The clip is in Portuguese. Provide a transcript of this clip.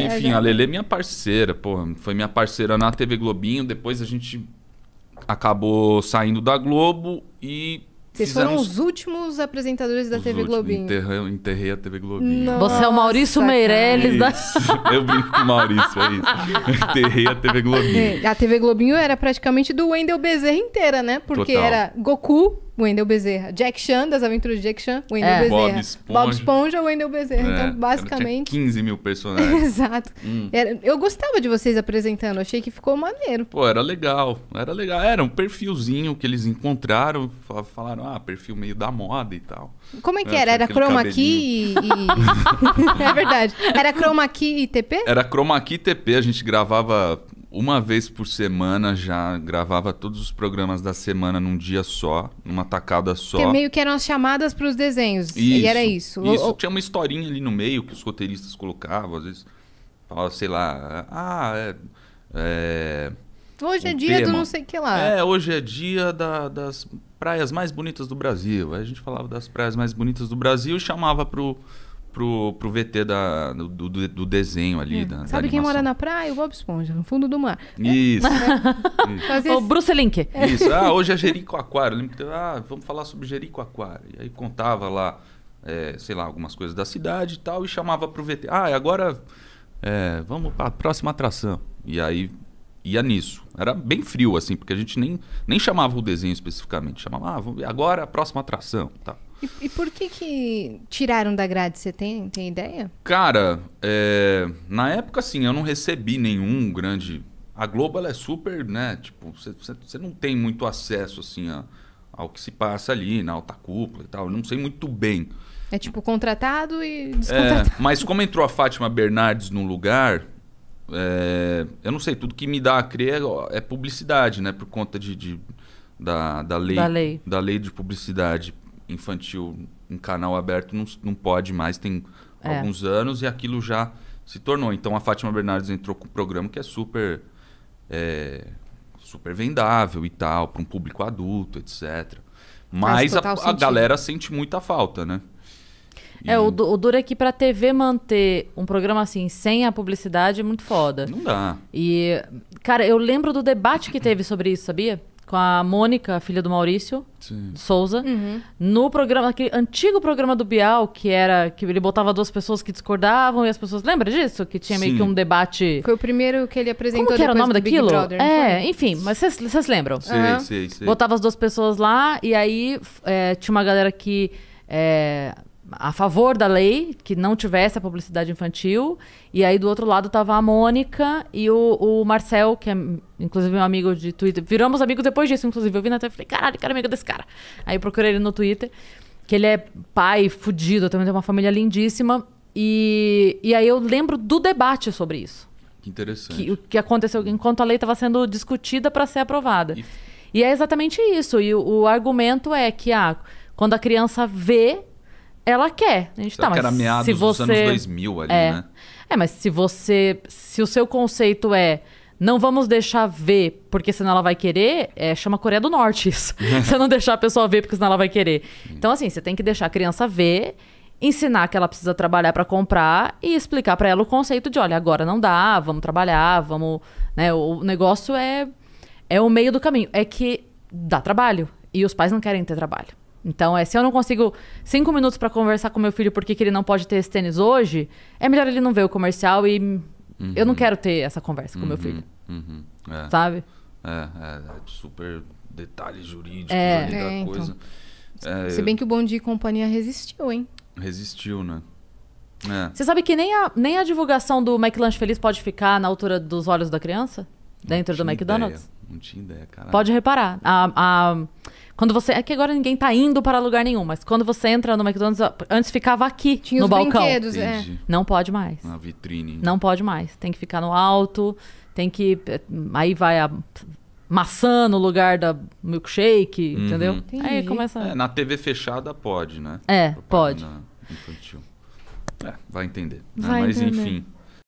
É, Enfim, a Lele é minha parceira, pô, foi minha parceira na TV Globinho, depois a gente acabou saindo da Globo e vocês foram os, últimos apresentadores da TV últimos. Globinho. Enterrei, enterrei, a TV Globinho. Nossa, Você é o Maurício Meirelles é da. Eu brinco com o Maurício, é isso. enterrei a TV Globinho. É, a TV Globinho era praticamente do Wendel Bezerra inteira, né? Porque Total. era Goku, Wendel Bezerra. Jack Chan, das aventuras de Jack Chan, Wendel é. Bezerra. Bob Esponja. Bob Esponja, Wendel Bezerra. É, então, basicamente. Tinha 15 mil personagens. Exato. Hum. Era... Eu gostava de vocês apresentando, achei que ficou maneiro. Pô, era legal. Era legal. Era um perfilzinho que eles encontraram, falaram, ah, perfil meio da moda e tal. Como é que é, era? Era chroma key e... é verdade. Era chroma key e TP? Era chroma key e TP, a gente gravava uma vez por semana já gravava todos os programas da semana num dia só, numa tacada só. Que meio que eram as chamadas para os desenhos. Isso, e era isso. Isso, tinha uma historinha ali no meio que os roteiristas colocavam, às vezes falava, sei lá, ah, é, é... Hoje é dia tema. do não sei que lá. É, hoje é dia da, das praias mais bonitas do Brasil. Aí a gente falava das praias mais bonitas do Brasil e chamava para pro, pro VT da, do, do, do desenho ali. É. Da, Sabe da quem mora na praia? O Bob Esponja, no fundo do mar. Isso. É. O Bruce Link. Isso. Ah, hoje é Jerico Eu lembro que, ah, vamos falar sobre Jerico Aquário E aí contava lá, é, sei lá, algumas coisas da cidade e tal, e chamava pro VT. Ah, agora é, vamos para a próxima atração. E aí ia nisso. Era bem frio, assim, porque a gente nem, nem chamava o desenho especificamente. Chamava, ah, vamos, agora a próxima atração. Tá. E, e, por que que tiraram da grade? Você tem, tem ideia? Cara, é, na época, assim, eu não recebi nenhum grande... A Globo, ela é super, né? Tipo, você não tem muito acesso, assim, a, ao que se passa ali, na alta cúpula e tal. Eu não sei muito bem. É tipo contratado e é, descontratado. É, mas como entrou a Fátima Bernardes no lugar... É, eu não sei, tudo que me dá a crer é, é publicidade, né? Por conta de, de da, da, lei, da lei. Da lei de publicidade infantil em canal aberto não, não pode mais, tem é. alguns anos, e aquilo já se tornou. Então a Fátima Bernardes entrou com um programa que é super. É, super vendável e tal, para um público adulto, etc. Mas a, a galera sente muita falta, né? É, e... É, o, o duro é que pra TV manter um programa assim, sem a publicidade, é muito foda. Não dá. E, cara, eu lembro do debate que teve sobre isso, sabia? com a Mônica, filha do Maurício Sim. Souza, uhum. no programa, aquele antigo programa do Bial, que era que ele botava duas pessoas que discordavam e as pessoas. Lembra disso? Que tinha Sim. meio que um debate. Foi o primeiro que ele apresentou. Como que era o nome daquilo? Brother, é, enfim, mas vocês lembram? Sim, uhum. sei, sei. Botava as duas pessoas lá e aí é, tinha uma galera que. É, a favor da lei, que não tivesse a publicidade infantil. E aí, do outro lado, tava a Mônica e o, o Marcel, que é, inclusive, meu amigo de Twitter. Viramos amigos depois disso, inclusive. Eu vi na até falei, caralho, cara amigo desse cara. Aí eu procurei ele no Twitter, que ele é pai fudido, também tem uma família lindíssima. E, e aí eu lembro do debate sobre isso. Que interessante. Que, o que aconteceu enquanto a lei estava sendo discutida para ser aprovada. E... e... é exatamente isso. E o, o argumento é que, ah, quando a criança vê ela quer. A gente tá, que era meados se você... dos anos 2000 ali, é. né? É, mas se você... Se o seu conceito é não vamos deixar ver, porque senão ela vai querer, é, chama Coreia do Norte isso. você não deixar a pessoa ver, porque senão ela vai querer. Então, assim, você tem que deixar a criança ver, ensinar que ela precisa trabalhar para comprar e explicar para ela o conceito de, olha, agora não dá, vamos trabalhar, vamos... Né? O negócio é, é o meio do caminho. É que dá trabalho e os pais não querem ter trabalho. Então, é, se eu não consigo cinco minutos para conversar com meu filho porque que ele não pode ter esse tênis hoje, é melhor ele não ver o comercial e uhum. eu não uhum. quero ter essa conversa com uhum. meu filho. Uhum. É. Sabe? É, é, é super detalhes jurídicos é. ali da é, então. coisa. É, se bem eu... que o Bom Dia e Companhia resistiu, hein? Resistiu, né? Você sabe que nem a, nem a divulgação do McLanche Feliz pode ficar na altura dos olhos da criança? Dentro do McDonald's? Ideia. Não tinha ideia, cara. Pode reparar. A, a quando você. É que agora ninguém tá indo para lugar nenhum, mas quando você entra no McDonald's, antes ficava aqui, Tinha no balcão. É. Não pode mais. Na vitrine. Não pode mais. Tem que ficar no alto, tem que. Aí vai a maçã no lugar da milkshake, uhum. entendeu? Entendi. Aí começa. É, na TV fechada pode, né? É, pode. Infantil. É, vai entender. Né? Vai né? Mas entender. enfim.